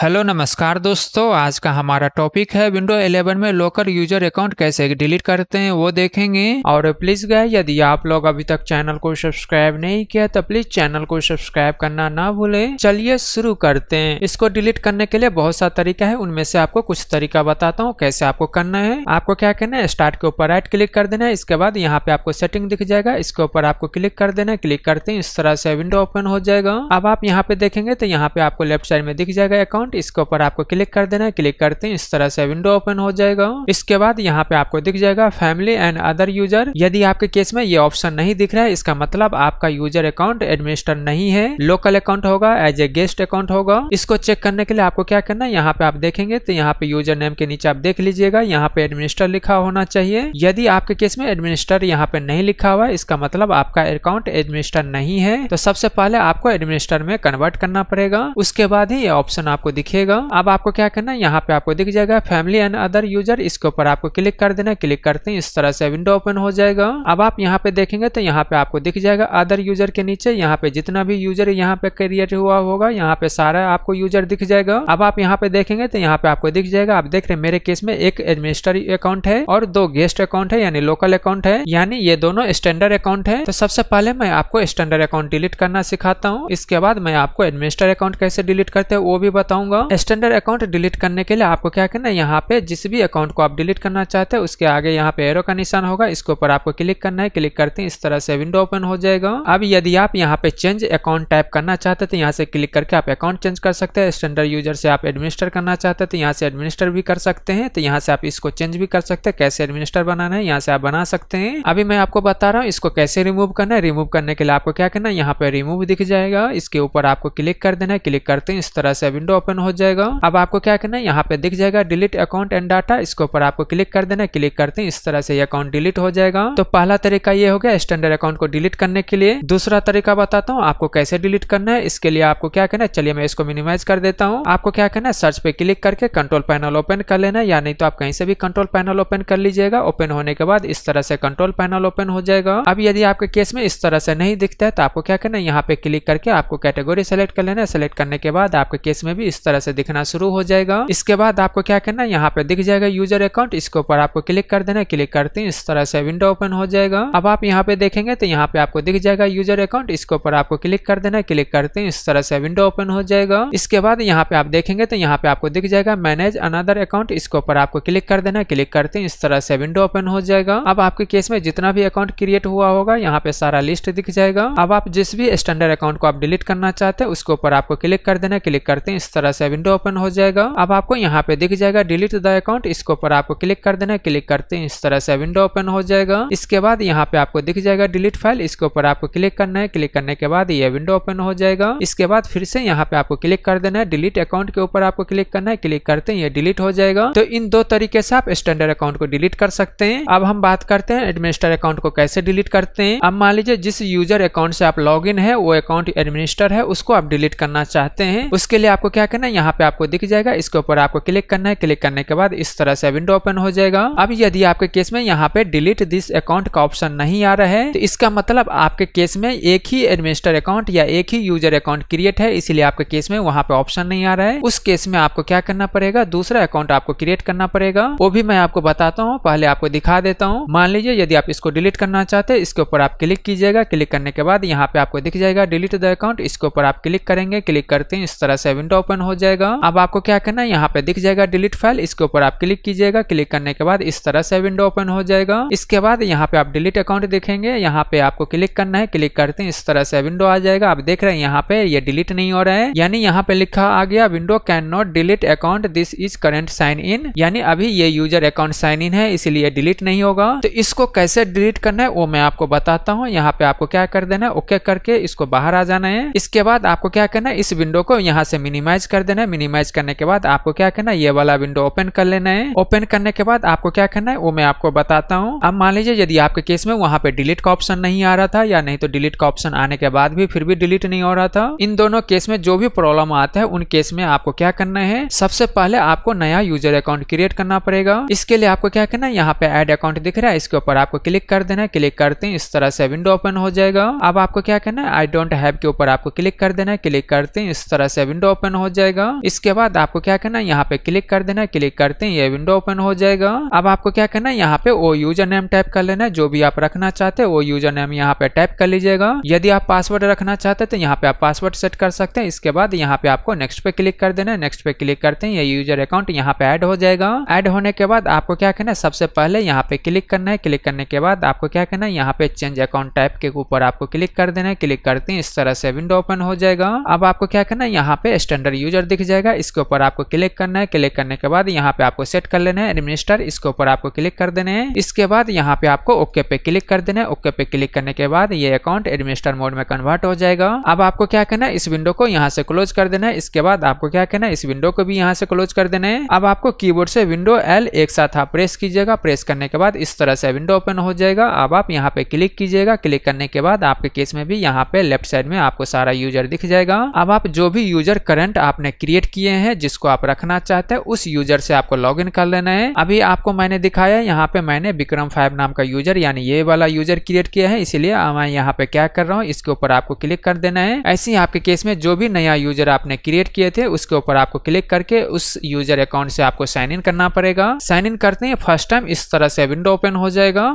hello नमस्कार दोस्तों आज का हमारा टॉपिक है विंडो 11 में लोकल यूजर अकाउंट कैसे डिलीट करते हैं वो देखेंगे और प्लीज गए यदि आप लोग अभी तक चैनल को सब्सक्राइब नहीं किया तो प्लीज चैनल को सब्सक्राइब करना ना भूले चलिए शुरू करते हैं इसको डिलीट करने के लिए बहुत सा तरीका है उनमें से आपको कुछ तरीका बताता हूँ कैसे आपको करना है आपको क्या करना है स्टार्ट के ऊपर राइट क्लिक कर देना है इसके बाद यहाँ पे आपको सेटिंग दिख जाएगा इसके ऊपर आपको क्लिक कर देना है क्लिक करते हैं इस तरह से विंडो ओपन हो जाएगा अब आप यहाँ पे देखेंगे तो यहाँ पे आपको लेफ्ट साइड में दिख जाएगा अकाउंट अकाउंट इसके ऊपर आपको क्लिक कर देना है क्लिक करते हैं इस तरह से विंडो ओपन हो जाएगा इसके बाद यहाँ पे आपको दिख जाएगा फैमिली एंड अदर यूजर यदि आपके केस में ये ऑप्शन नहीं दिख रहा है इसका मतलब आपका यूजर अकाउंट एडमिनिस्टर नहीं है लोकल अकाउंट होगा एज ए गेस्ट अकाउंट होगा इसको चेक करने के लिए आपको क्या करना है यहाँ पे आप देखेंगे तो यहाँ पे यूजर नेम के नीचे आप देख लीजिएगा यहाँ पे एडमिनिस्टर लिखा होना चाहिए यदि आपके केस में एडमिनिस्टर यहाँ पे नहीं लिखा हुआ है इसका मतलब आपका अकाउंट एडमिनिस्टर नहीं है तो सबसे पहले आपको एडमिनिस्टर में कन्वर्ट करना पड़ेगा उसके बाद ही ये ऑप्शन आपको दिखेगा अब आपको क्या करना है यहाँ पे आपको दिख जाएगा फैमिली एंड अदर यूजर इसके ऊपर आपको क्लिक कर देना क्लिक करते हैं इस तरह से विंडो ओपन हो जाएगा अब आप यहाँ पे देखेंगे तो यहाँ पे आपको दिख जाएगा अदर यूजर के नीचे यहाँ पे जितना भी यूजर यहाँ पे क्रिएट हुआ होगा यहाँ पे सारा आपको यूजर दिख जाएगा अब आप यहाँ पे देखेंगे तो यहाँ पे आपको दिख जाएगा आप देख रहे हैं मेरे केस में एक एडमिनिस्टर अकाउंट है और दो गेस्ट अकाउंट है यानी लोकल अकाउंट है यानी ये दोनों स्टैंडर्ड अकाउंट है तो सबसे पहले मैं आपको स्टैंडर्ड अकाउंट डिलीट करना सिखाता हूँ इसके बाद मैं आपको एडमिनिस्टर अकाउंट कैसे डिलीट करते हैं वो भी बताऊँ बताऊंगा स्टैंडर्ड अकाउंट डिलीट करने के लिए आपको क्या करना है यहाँ पे जिस भी अकाउंट को आप डिलीट करना चाहते हैं उसके आगे यहाँ पे एरो का निशान होगा इसके ऊपर आपको क्लिक करना है क्लिक करते हैं इस तरह से विंडो ओपन हो जाएगा अब यदि आप यहाँ पे चेंज अकाउंट टाइप करना चाहते तो यहाँ से क्लिक करके आप अकाउंट चेंज कर सकते हैं स्टैंडर्ड यूजर से आप एडमिनिस्टर करना चाहते तो यहाँ से एडमिनिस्टर भी कर सकते हैं तो यहाँ से आप इसको चेंज भी कर सकते हैं कैसे एडमिनिस्टर बनाना है यहाँ से आप बना सकते हैं अभी मैं आपको बता रहा हूँ इसको कैसे रिमूव करना है रिमूव करने के लिए आपको क्या करना है यहाँ पे रिमूव दिख जाएगा इसके ऊपर आपको क्लिक कर देना है क्लिक करते हैं इस तरह से विंडो ओपन हो जाएगा अब आपको क्या करना है यहाँ पे दिख जाएगा डिलीट अकाउंट एंड डाटा इसके ऊपर आपको क्लिक कर देना क्लिक करते हैं इस तरह से अकाउंट डिलीट हो जाएगा तो पहला तरीका ये हो गया स्टैंडर्ड अकाउंट को डिलीट करने के लिए दूसरा तरीका बताता हूँ आपको कैसे डिलीट करना है इसके लिए आपको क्या करना है चलिए मैं इसको मिनिमाइज कर देता हूँ आपको क्या करना है सर्च पे क्लिक करके कंट्रोल पैनल ओपन कर लेना या नहीं तो आप कहीं से भी कंट्रोल पैनल ओपन कर लीजिएगा ओपन होने के बाद इस तरह से कंट्रोल पैनल ओपन हो जाएगा अब यदि आपके केस में इस तरह से नहीं दिखता है तो आपको क्या करना है यहाँ पे क्लिक करके आपको कैटेगोरी सेलेक्ट कर लेना है सेलेक्ट करने के बाद आपके केस में भी इस इस तरह से दिखना शुरू हो जाएगा इसके बाद आपको क्या करना है यहाँ पे दिख जाएगा यूजर अकाउंट इसके ऊपर आपको क्लिक कर देना क्लिक करते हैं इस तरह से विंडो ओपन हो जाएगा अब आप यहाँ पे देखेंगे तो यहाँ पे आपको दिख जाएगा यूजर अकाउंट इसके ऊपर आपको क्लिक कर देना क्लिक करते हैं इस तरह से विंडो ओपन हो जाएगा इसके बाद यहाँ पे आप देखेंगे तो यहाँ पे आपको दिख जाएगा मैनेज अनदर अकाउंट इसके ऊपर आपको क्लिक कर देना क्लिक करते हैं इस तरह से विंडो ओपन हो जाएगा अब आपके केस में जितना भी अकाउंट क्रिएट हुआ होगा यहाँ पे सारा लिस्ट दिख जाएगा अब आप जिस भी स्टैंडर्ड अकाउंट को आप डिलीट करना चाहते हैं उसके ऊपर आपको क्लिक कर देना क्लिक करते हैं इस तरह तरह से विंडो ओपन हो जाएगा अब आपको यहाँ पे दिख जाएगा डिलीट द अकाउंट इसके ऊपर आपको क्लिक कर देना क्लिक करते हैं इस तरह से विंडो ओपन हो जाएगा इसके बाद यहाँ पे आपको दिख जाएगा डिलीट फाइल इसके ऊपर आपको क्लिक करना है क्लिक करने के बाद ये विंडो ओपन हो जाएगा इसके बाद फिर से यहाँ पे आपको क्लिक कर देना है डिलीट अकाउंट के ऊपर आपको क्लिक करना है क्लिक करते हैं ये डिलीट हो जाएगा तो इन दो तरीके से आप स्टैंडर्ड अकाउंट को डिलीट कर सकते हैं अब हम बात करते हैं एडमिनिस्टर अकाउंट को कैसे डिलीट करते हैं अब मान लीजिए जिस यूजर अकाउंट से आप लॉग है वो अकाउंट एडमिनिस्टर है उसको आप डिलीट करना चाहते हैं उसके लिए आपको क्या है यहाँ पे आपको दिख जाएगा इसके ऊपर आपको क्लिक करना है क्लिक करने के बाद इस तरह से विंडो ओपन हो जाएगा अब यदि आपके केस में यहाँ पे डिलीट दिस अकाउंट का ऑप्शन नहीं आ रहा है तो इसका मतलब आपके केस में एक ही एडमिनिस्टर अकाउंट या एक ही यूजर अकाउंट क्रिएट है इसीलिए आपके केस में वहाँ पे ऑप्शन नहीं आ रहा है उस केस में आपको क्या करना पड़ेगा दूसरा अकाउंट आपको क्रिएट करना पड़ेगा वो भी मैं आपको बताता हूँ पहले आपको दिखा देता हूँ मान लीजिए यदि आप इसको डिलीट करना चाहते हैं इसके ऊपर आप क्लिक कीजिएगा क्लिक करने के बाद यहाँ पे आपको दिख जाएगा डिलीट द अकाउंट इसके ऊपर आप क्लिक करेंगे क्लिक करते हैं इस तरह से विंडो ओपन हो जाएगा अब आपको क्या करना है यहाँ पे दिख जाएगा डिलीट फाइल इसके ऊपर आप क्लिक कीजिएगा क्लिक करने के बाद इस तरह से विंडो ओपन हो जाएगा इसके बाद यहाँ पे आप डिलीट अकाउंट देखेंगे यहाँ पे आपको क्लिक करना है क्लिक करते हैं इस तरह से विंडो आ जाएगा आप देख रहे हैं यहाँ पे ये डिलीट नहीं हो रहा है यानी यहाँ पे लिखा आ गया window can not delete account this is current sign in यानी अभी ये यूजर अकाउंट साइन इन है इसीलिए डिलीट नहीं होगा तो इसको कैसे डिलीट करना है वो मैं आपको बताता हूँ यहाँ पे आपको क्या कर देना है ओके करके इसको बाहर आ जाना है इसके बाद आपको क्या करना है इस विंडो को यहाँ से मिनिमाइज कर कर देना है मिनिमाइज करने के बाद आपको क्या करना है ये वाला विंडो ओपन कर लेना है ओपन करने के बाद आपको क्या करना है वो मैं आपको बताता हूँ अब मान लीजिए यदि आपके केस में वहाँ पे डिलीट का ऑप्शन नहीं आ रहा था या नहीं तो डिलीट का ऑप्शन आने के बाद भी फिर भी डिलीट नहीं हो रहा था इन दोनों केस में जो भी प्रॉब्लम आता है उन केस में आपको क्या करना है सबसे पहले आपको नया यूजर अकाउंट क्रिएट करना पड़ेगा इसके लिए आपको क्या करना है यहाँ पे एड अकाउंट दिख रहा है इसके ऊपर आपको क्लिक कर देना है क्लिक करते हैं इस तरह से विंडो ओपन हो जाएगा अब आपको क्या करना है आई डोंट हैव के ऊपर आपको क्लिक कर देना है क्लिक करते हैं इस तरह से विंडो ओपन हो जाएगा जाएगा इसके बाद आपको क्या करना है यहाँ पे क्लिक कर देना है क्लिक करते ही ये विंडो ओपन हो जाएगा अब आपको क्या करना है यहाँ पे वो यूजर नेम टाइप कर लेना है जो भी आप रखना चाहते हैं वो यूजर नेम यहाँ पे टाइप कर लीजिएगा यदि आप पासवर्ड रखना चाहते हैं तो यहाँ पे आप पासवर्ड सेट कर सकते हैं इसके बाद यहाँ पे आपको नेक्स्ट पे क्लिक कर देना है नेक्स्ट पे क्लिक करते हैं ये यूजर अकाउंट यहाँ पे ऐड हो जाएगा ऐड होने के बाद आपको क्या करना है सबसे पहले यहाँ पे क्लिक करना है क्लिक करने के बाद आपको क्या करना है यहाँ पे चेंज अकाउंट टाइप के ऊपर आपको क्लिक कर देना है क्लिक करते हैं इस तरह से विंडो ओपन हो जाएगा अब आपको क्या करना है यहाँ पे स्टैंडर्ड यूजर दिख जाएगा इसके ऊपर आपको क्लिक करना है क्लिक करने के बाद यहाँ पे आपको सेट कर लेना है एडमिनिस्टर इसके ऊपर आपको क्लिक कर देने हैं इसके बाद यहाँ पे आपको ओके पे क्लिक कर देना है ओके पे क्लिक करने के बाद ये अकाउंट एडमिनिस्टर मोड में कन्वर्ट हो जाएगा अब आपको क्या करना है इस विंडो को यहाँ से क्लोज कर देना है इसके बाद आपको क्या करना है इस विंडो को भी यहाँ से क्लोज कर देना है अब आपको की से विंडो एल एक साथ आप प्रेस कीजिएगा प्रेस करने के बाद इस तरह से विंडो ओपन हो जाएगा अब आप यहाँ पे क्लिक कीजिएगा क्लिक करने के बाद आपके केस में भी यहाँ पे लेफ्ट साइड में आपको सारा यूजर दिख जाएगा अब आप जो भी यूजर करंट आप आपने क्रिएट किए हैं जिसको आप रखना चाहते हैं उस यूजर से आपको लॉग कर लेना है अभी आपको मैंने दिखाया यहाँ पे मैंने विक्रम फाइव नाम का यूजर यानी ये वाला यूजर क्रिएट किया है इसीलिए मैं यहाँ पे क्या कर रहा हूँ इसके ऊपर आपको क्लिक कर देना है ऐसे ही आपके केस में जो भी नया यूजर आपने क्रिएट किए थे उसके ऊपर आपको क्लिक करके उस यूजर अकाउंट से आपको साइन इन करना पड़ेगा साइन इन करते हैं फर्स्ट टाइम इस तरह से विंडो ओपन हो जाएगा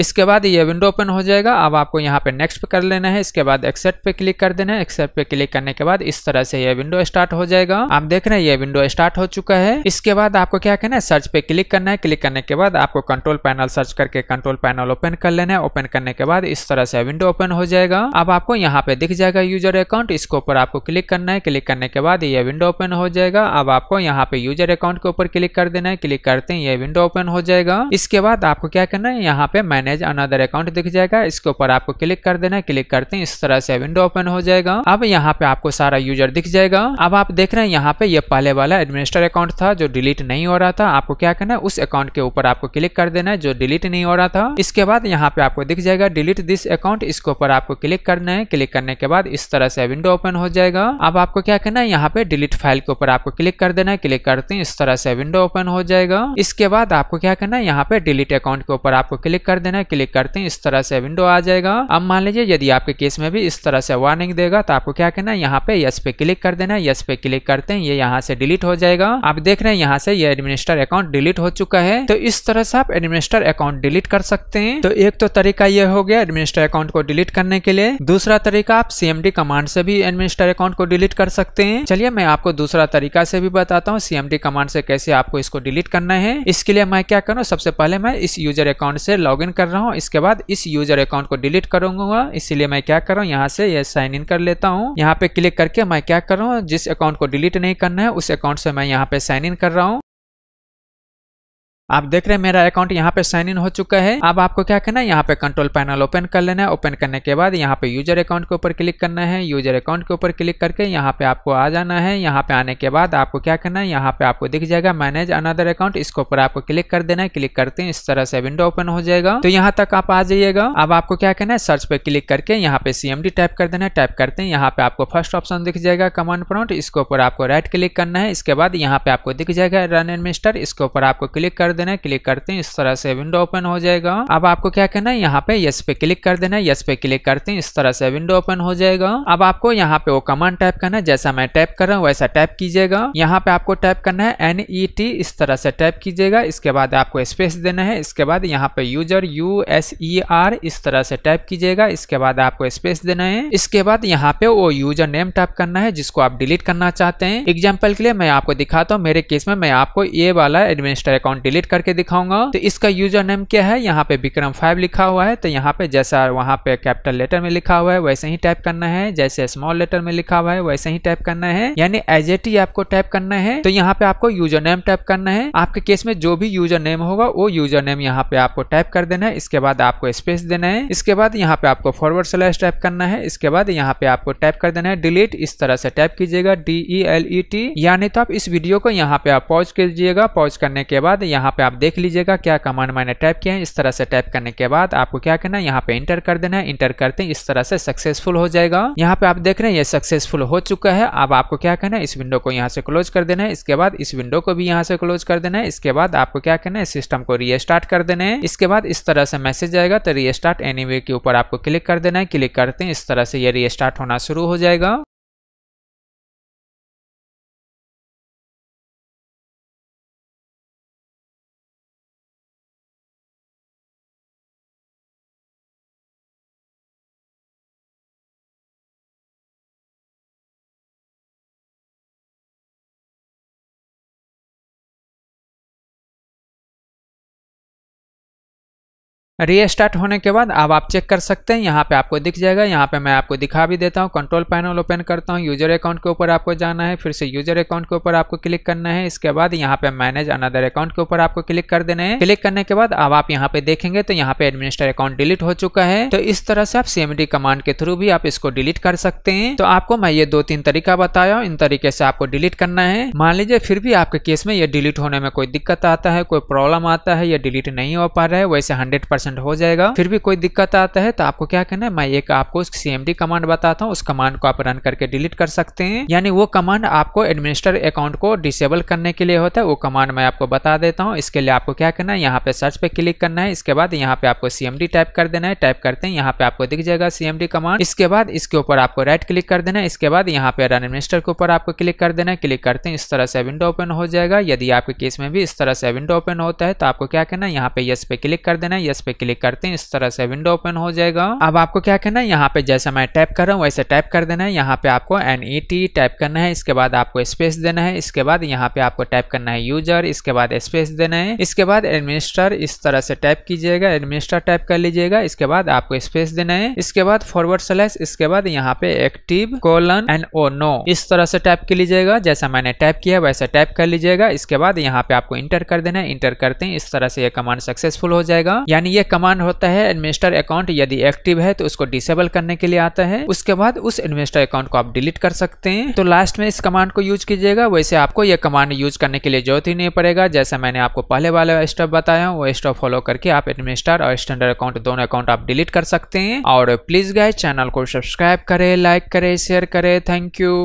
इसके बाद ये विंडो ओपन हो जाएगा अब आपको यहाँ पे नेक्स्ट पे कर लेना है इसके बाद एक्सेप्ट पे क्लिक कर देना है एक्सेप्ट पे क्लिक करने के बाद इस तरह से ये विंडो स्टार्ट हो जाएगा आप देख रहे हैं ये विंडो स्टार्ट हो चुका है इसके बाद आपको क्या करना है सर्च पे क्लिक करना है क्लिक करने के बाद आपको कंट्रोल पैनल सर्च करके कंट्रोल पैनल ओपन कर लेना है ओपन करने के बाद इस तरह से विंडो ओपन हो जाएगा अब आपको यहाँ पे दिख जाएगा यूजर अकाउंट इसके ऊपर आपको क्लिक करना है क्लिक करने के बाद ये विंडो ओपन हो जाएगा अब आपको यहाँ पे यूजर अकाउंट के ऊपर क्लिक कर देना है क्लिक करते ही ये विंडो ओपन हो जाएगा इसके बाद आपको क्या करना है यहाँ पे मैनेज अनदर अकाउंट दिख जाएगा इसके ऊपर आपको क्लिक कर देना है क्लिक करते हैं इस तरह से विंडो ओपन हो जाएगा अब यहाँ पे आपको सारा यूजर दिख जाएगा अब आप देख रहे हैं यहाँ पे ये पहले वाला एडमिनिस्टर अकाउंट था जो डिलीट नहीं हो रहा था आपको क्या करना है उस अकाउंट के ऊपर आपको क्लिक कर देना है जो डिलीट नहीं हो रहा था इसके बाद यहाँ पे आपको दिख जाएगा डिलीट दिस अकाउंट इसके ऊपर आपको क्लिक करना है क्लिक करने के बाद इस तरह से विंडो ओपन हो जाएगा अब आपको क्या करना है यहाँ पे डिलीट फाइल के ऊपर आपको क्लिक कर देना है क्लिक करते हैं इस तरह से विंडो ओपन हो जाएगा इसके बाद आपको क्या करना है यहाँ पे डिलीट अकाउंट के ऊपर आपको क्लिक कर देना देना क्लिक करते हैं इस तरह से विंडो आ जाएगा अब मान लीजिए यदि आपके केस में भी इस तरह से वार्निंग देगा तो आपको क्या करना है यहाँ पे यस पे क्लिक कर देना यस पे क्लिक करते हैं ये यहाँ से डिलीट हो जाएगा आप देख रहे हैं यहाँ से ये एडमिनिस्टर अकाउंट डिलीट हो चुका है तो इस तरह से आप एडमिनिस्टर अकाउंट डिलीट कर सकते हैं तो एक तो तरीका ये हो गया एडमिनिस्टर अकाउंट को डिलीट करने के लिए दूसरा तरीका आप सीएमडी कमांड से भी एडमिनिस्टर अकाउंट को डिलीट कर सकते हैं चलिए मैं आपको दूसरा तरीका से भी बताता हूँ सीएमडी कमांड से कैसे आपको इसको डिलीट करना है इसके लिए मैं क्या करूँ सबसे पहले मैं इस यूजर अकाउंट से लॉग इन कर रहा हूँ इसके बाद इस यूजर अकाउंट को डिलीट करूंगा इसीलिए मैं क्या कर रहा हूँ यहाँ से ये साइन इन कर लेता हूँ यहाँ पे क्लिक करके मैं क्या कर रहा हूँ जिस अकाउंट को डिलीट नहीं करना है उस अकाउंट से मैं यहाँ पे साइन इन कर रहा हूँ आप देख रहे हैं मेरा अकाउंट यहाँ पे साइन इन हो चुका है अब आपको क्या करना है यहाँ पे कंट्रोल पैनल ओपन कर लेना है ओपन करने के बाद यहाँ पे यूजर अकाउंट के ऊपर क्लिक करना है यूजर अकाउंट के ऊपर क्लिक करके यहाँ पे आपको आ जाना है यहाँ पे आने के बाद आपको क्या करना है यहाँ पे आपको दिख जाएगा मैनेज अनदर अकाउंट इसके ऊपर आपको क्लिक कर देना है क्लिक करते हैं इस तरह से विंडो ओपन हो जाएगा तो यहाँ तक आप आ जाइएगा अब आपको क्या करना है सर्च पे क्लिक करके यहाँ पे सीएमडी टाइप कर देना है टाइप करते हैं यहाँ पे आपको फर्स्ट ऑप्शन दिख जाएगा कमांड प्रॉन्ट इसके ऊपर आपको राइट क्लिक करना है इसके बाद यहाँ पे आपको दिख जाएगा रन मिस्टर इसके ऊपर आपको क्लिक कर देना है क्लिक करते हैं इस तरह से विंडो ओपन हो जाएगा अब आपको क्या करना है यहाँ पे यस पे क्लिक कर देना है यस पे क्लिक करते हैं इस तरह से विंडो ओपन हो जाएगा अब आपको यहाँ पे वो कमांड टाइप करना है जैसा मैं टाइप कर रहा हूँ वैसा टाइप कीजिएगा यहाँ पे आपको टाइप करना है एन ई टी इस तरह से टाइप कीजिएगा इसके बाद आपको स्पेस देना है इसके बाद यहाँ पे user U S E R इस तरह से टाइप कीजिएगा इसके बाद आपको स्पेस देना है इसके बाद यहाँ पे वो यूजर नेम टाइप करना है जिसको आप डिलीट करना चाहते हैं एग्जाम्पल के लिए मैं आपको दिखाता हूँ मेरे केस में मैं आपको ये वाला एडमिनिस्टर अकाउंट डिलीट करके दिखाऊंगा तो इसका यूजर नेम क्या है यहाँ पे विक्रम फाइव लिखा हुआ है तो यहाँ पे जैसा वहाँ पे कैपिटल लेटर में लिखा हुआ है वैसे ही टाइप करना है जैसे स्मॉल लेटर में लिखा हुआ है वैसे ही टाइप करना है यानी एज ए टी आपको टाइप करना है तो यहाँ पे आपको यूजर नेम टाइप करना है आपके केस में जो भी यूजर नेम होगा वो यूजर नेम यहाँ पे आपको टाइप कर देना है इसके बाद आपको स्पेस देना है इसके बाद यहाँ पे आपको फॉरवर्ड स्लैश टाइप करना है इसके बाद यहाँ पे आपको टाइप कर देना है डिलीट इस तरह से टाइप कीजिएगा D E L E T यानी तो आप इस वीडियो को यहाँ पे आप पॉज कीजिएगा पॉज करने के बाद यहाँ यहाँ पे आप देख लीजिएगा क्या कमांड मैंने टाइप किया है इस तरह से टाइप करने के बाद आपको क्या करना है यहाँ पे इंटर कर देना है इंटर करते हैं इस तरह से सक्सेसफुल हो जाएगा यहाँ पे आप देख रहे हैं ये सक्सेसफुल हो चुका है अब आपको क्या करना है इस विंडो को यहाँ से क्लोज कर देना है इसके बाद इस विंडो को भी यहाँ से क्लोज कर देना है इसके बाद आपको क्या करना है सिस्टम को रीस्टार्ट कर देना है इसके बाद इस तरह से मैसेज आएगा तो रीस्टार्ट एनी के ऊपर आपको क्लिक कर देना है क्लिक करते हैं इस तरह से ये रीस्टार्ट होना शुरू हो जाएगा रीस्टार्ट होने के बाद अब आप चेक कर सकते हैं यहाँ पे आपको दिख जाएगा यहाँ पे मैं आपको दिखा भी देता हूँ कंट्रोल पैनल ओपन करता हूँ यूजर अकाउंट के ऊपर आपको जाना है फिर से यूजर अकाउंट के ऊपर आपको क्लिक करना है इसके बाद यहाँ पे मैनेज अनदर अकाउंट के ऊपर आपको क्लिक कर देना है क्लिक करने के बाद अब आप यहाँ पे देखेंगे तो यहाँ पे एडमिनिस्टर अकाउंट डिलीट हो चुका है तो इस तरह से आप सीएमडी कमांड के थ्रू भी आप इसको डिलीट कर सकते हैं तो आपको मैं ये दो तीन तरीका बताया इन तरीके से आपको डिलीट करना है मान लीजिए फिर भी आपके केस में यह डिलीट होने में कोई दिक्कत आता है कोई प्रॉब्लम आता है ये डिलीट नहीं हो पा रहा है वैसे हंड्रेड परसेंट हो जाएगा फिर भी कोई दिक्कत आता है तो आपको क्या करना है मैं एक आपको सीएमडी कमांड बताता हूँ उस कमांड को आप रन करके डिलीट कर सकते हैं यानी वो कमांड आपको एडमिनिस्टर अकाउंट को डिसेबल करने के लिए होता है वो कमांड मैं आपको बता देता हूँ इसके लिए आपको क्या करना है यहाँ पे सर्च पे क्लिक करना है इसके बाद यहाँ पे आपको सीएमडी टाइप कर देना है टाइप करते हैं यहाँ पे आपको दिख जाएगा सीएमडी कमांड इसके बाद इसके ऊपर आपको राइट क्लिक कर देना है इसके बाद यहाँ पे रन एडमिनिस्टर के ऊपर आपको क्लिक कर देना है क्लिक करते हैं इस तरह से विंडो ओपन हो जाएगा यदि आपके केस में भी इस तरह से विंडो ओपन होता है तो आपको क्या करना है यहाँ पे यस पे क्लिक कर देना है यस पे क्लिक करते हैं इस तरह से विंडो ओपन हो जाएगा अब आपको क्या करना है यहाँ पे जैसे मैं टाइप कर रहा हूँ वैसे टाइप कर देना है यहाँ पे आपको एन ई टी टाइप करना है इसके बाद आपको स्पेस देना है इसके बाद यहाँ पे आपको टाइप करना है यूजर इसके बाद स्पेस देना है इसके बाद एडमिनिस्टर इस तरह से टाइप कीजिएगा एडमिनिस्टर टाइप कर लीजिएगा इसके बाद आपको स्पेस देना है इसके बाद फॉरवर्ड स्लैश इसके बाद यहाँ पे active colon and O no इस तरह से टाइप कर लीजिएगा जैसा मैंने टाइप किया वैसे टाइप कर लीजिएगा इसके बाद यहाँ पे आपको इंटर कर देना है इंटर करते हैं इस तरह से ये कमांड सक्सेसफुल हो जाएगा यानी ये यह कमांड होता है इन्वेस्टर अकाउंट यदि एक्टिव है तो उसको डिसेबल करने के लिए आता है उसके बाद उस इन्वेस्टर अकाउंट को आप डिलीट कर सकते हैं तो लास्ट में इस कमांड को यूज कीजिएगा वैसे आपको यह कमांड यूज करने के लिए जरूरत ही नहीं पड़ेगा जैसा मैंने आपको पहले वाला स्टेप बताया वो स्टेप फॉलो करके आप इन्वेस्टर और स्टैंडर्ड अकाउंट दोनों अकाउंट आप डिलीट कर सकते हैं और प्लीज गाय चैनल को सब्सक्राइब करे लाइक करे शेयर करें थैंक यू